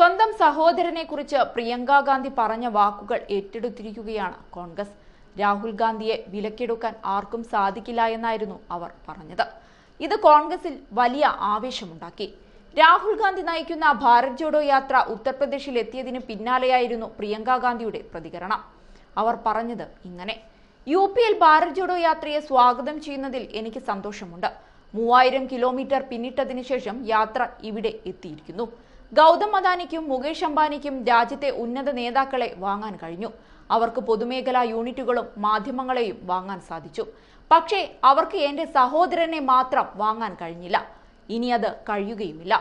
സ്വന്തം സഹോദരനെ കുറിച്ച് പ്രിയങ്കാ ഗാന്ധി പറഞ്ഞ വാക്കുകൾ ഏറ്റെടുത്തിരിക്കുകയാണ് കോൺഗ്രസ് രാഹുൽ ഗാന്ധിയെ വിലക്കെടുക്കാൻ ആർക്കും സാധിക്കില്ല എന്നായിരുന്നു അവർ പറഞ്ഞത് ഇത് കോൺഗ്രസിൽ വലിയ ആവേശമുണ്ടാക്കി രാഹുൽ ഗാന്ധി നയിക്കുന്ന ഭാരത് ജോഡോ യാത്ര ഉത്തർപ്രദേശിൽ എത്തിയതിന് പിന്നാലെയായിരുന്നു പ്രിയങ്കാ ഗാന്ധിയുടെ പ്രതികരണം അവർ പറഞ്ഞത് ഇങ്ങനെ യു പിയിൽ ഭാരത് ജോഡോ യാത്രയെ സ്വാഗതം ചെയ്യുന്നതിൽ എനിക്ക് സന്തോഷമുണ്ട് മൂവായിരം കിലോമീറ്റർ പിന്നിട്ടതിനു ശേഷം യാത്ര ഇവിടെ എത്തിയിരിക്കുന്നു ഗൗതം അദാനിക്കും മുകേഷ് അംബാനിക്കും രാജ്യത്തെ ഉന്നത നേതാക്കളെ വാങ്ങാൻ കഴിഞ്ഞു അവർക്ക് പൊതുമേഖലാ യൂണിറ്റുകളും മാധ്യമങ്ങളെയും വാങ്ങാൻ സാധിച്ചു പക്ഷേ അവർക്ക് എന്റെ സഹോദരനെ മാത്രം വാങ്ങാൻ കഴിഞ്ഞില്ല ഇനി അത് കഴിയുകയുമില്ല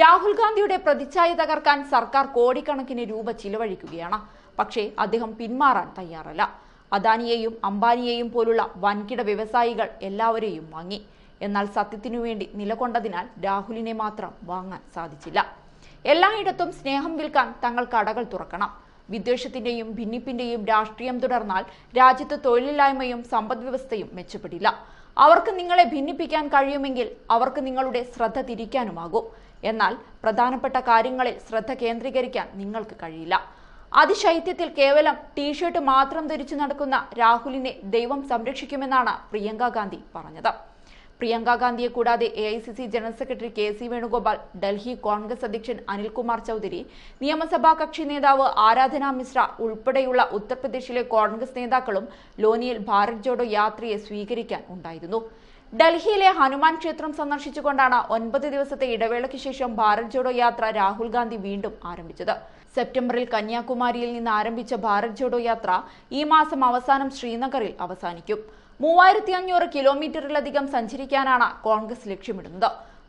രാഹുൽ ഗാന്ധിയുടെ പ്രതിച്ഛായ തകർക്കാൻ സർക്കാർ കോടിക്കണക്കിന് രൂപ ചിലവഴിക്കുകയാണ് പക്ഷേ അദ്ദേഹം പിന്മാറാൻ തയ്യാറല്ല അദാനിയെയും അംബാനിയെയും പോലുള്ള വൻകിട വ്യവസായികൾ എല്ലാവരെയും വാങ്ങി എന്നാൽ സത്യത്തിനുവേണ്ടി നിലകൊണ്ടതിനാൽ രാഹുലിനെ മാത്രം വാങ്ങാൻ സാധിച്ചില്ല എല്ലായിടത്തും സ്നേഹം വിൽക്കാൻ തങ്ങൾ കടകൾ തുറക്കണം വിദ്വേഷത്തിന്റെയും ഭിന്നിപ്പിന്റെയും രാഷ്ട്രീയം തുടർന്നാൽ രാജ്യത്ത് തൊഴിലില്ലായ്മയും സമ്പദ്വ്യവസ്ഥയും മെച്ചപ്പെടില്ല അവർക്ക് നിങ്ങളെ ഭിന്നിപ്പിക്കാൻ കഴിയുമെങ്കിൽ അവർക്ക് നിങ്ങളുടെ ശ്രദ്ധ തിരിക്കാനുമാകും എന്നാൽ പ്രധാനപ്പെട്ട കാര്യങ്ങളിൽ ശ്രദ്ധ കേന്ദ്രീകരിക്കാൻ നിങ്ങൾക്ക് കഴിയില്ല അതിശൈത്യത്തിൽ കേവലം ടീഷർട്ട് മാത്രം ധരിച്ചു നടക്കുന്ന രാഹുലിനെ ദൈവം സംരക്ഷിക്കുമെന്നാണ് പ്രിയങ്കാ ഗാന്ധി പറഞ്ഞത് പ്രിയങ്കാഗാന്ധിയെ ഗാന്ധിയെ കൂടാതെ A I C C general secretary K C Venugopal Delhi Congress അധ്യക്ഷൻ അനിൽകുമാർ ചൌധരി നിയമസഭാ കക്ഷി നേതാവ് ആരാധന മിശ്ര ഉൾപ്പെടെയുള്ള ഉത്തർപ്രദേശിലെ കോൺഗ്രസ് നേതാക്കളും ലോനിയിൽ ഭാരത് ജോഡോ യാത്രയെ സ്വീകരിക്കാൻ ഉണ്ടായിരുന്നു ഡൽഹിയിലെ ഹനുമാൻ ക്ഷേത്രം സന്ദർശിച്ചുകൊണ്ടാണ് ഒൻപത് ദിവസത്തെ ഇടവേളയ്ക്ക് ശേഷം ഭാരത് ജോഡോ യാത്ര രാഹുൽ ഗാന്ധി വീണ്ടും ആരംഭിച്ചത് സെപ്റ്റംബറിൽ കന്യാകുമാരിയിൽ നിന്ന് ആരംഭിച്ച ഭാരത് ജോഡോ യാത്ര ഈ മാസം അവസാനം ശ്രീനഗറിൽ അവസാനിക്കും മൂവായിരത്തി അഞ്ഞൂറ് കിലോമീറ്ററിലധികം സഞ്ചരിക്കും എത്തിക്കാനാണ് കോൺഗ്രസ് ലക്ഷ്യമിടുന്നത്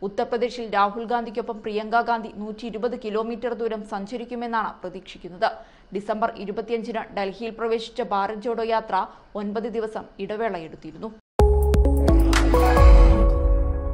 ഉത്തർപ്രദേശിൽ രാഹുൽ ഗാന്ധിക്കൊപ്പം പ്രിയങ്ക ഗാന്ധി നൂറ്റി ഇരുപത് കിലോമീറ്റർ ദൂരം സഞ്ചരിക്കുമെന്നാണ് പ്രതീക്ഷിക്കുന്നത് ഡിസംബർ ഇരുപത്തിയഞ്ചിന് ഡൽഹിയിൽ പ്രവേശിച്ച ഭാരത് ജോഡോ യാത്ര ഒൻപത് ദിവസം ഇടവേളയെടുത്തിരുന്നു